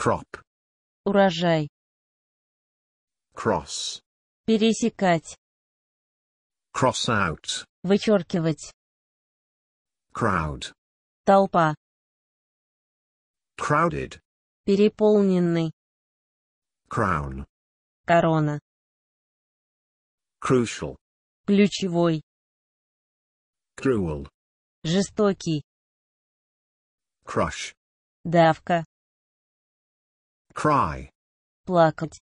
Crop. Урожай. Cross. Пересекать. Cross out. Вычеркивать. Crowd. Толпа. Crowded. Переполненный. Crown. Корона. Crucial. Ключевой. Cruel. Жестокий. Crush. Давка. Cry. Плакать.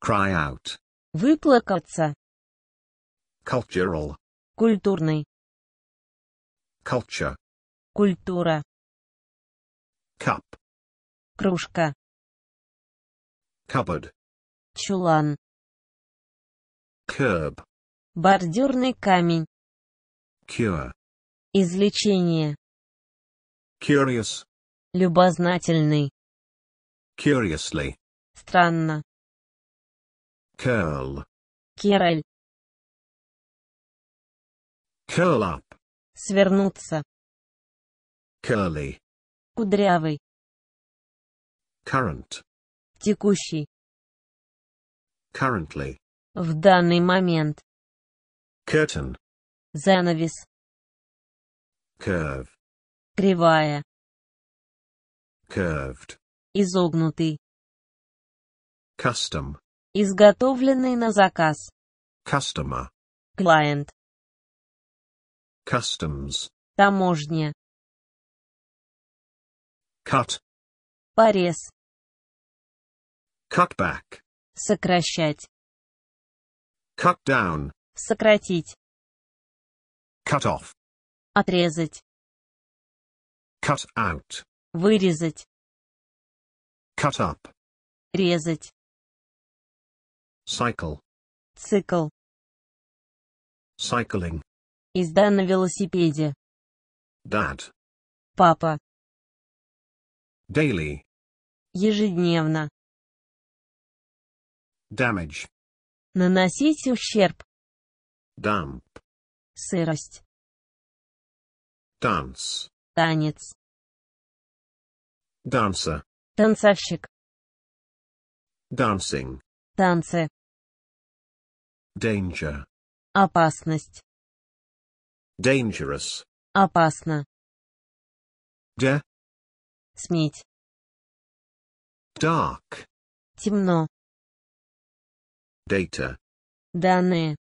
Cry out. Выплакаться. Cultural. Культурный. Culture. Культура. Cup. Кружка. Cupboard. Чулан. Curb. Бордюрный камень. Cure. Излечение. Curious. Любознательный. Curiously. Странно. Curl. Кираль. Curl up. Свернуться. Curly. Кудрявый. Current. Текущий. Currently. В данный момент. Curtain. Занавес. Curve. Кривая curved, изогнутый, custom, изготовленный на заказ, customer, client, customs, таможня, cut, порез, cutback, сокращать, cut down, сократить, cut off, отрезать, cut out, Вырезать. Cut up. Резать. Cycle. Цикл. Cycling. Езда на велосипеде. Dad. Папа. Daily. Ежедневно. Damage. Наносить ущерб. Damp. Сырость. Dance. Танец. Dancer. Танцовщик. Dancing. Танцы. Danger. Опасность. Dangerous. Опасно. De. Сметь. Dark. Темно. Data. Данные.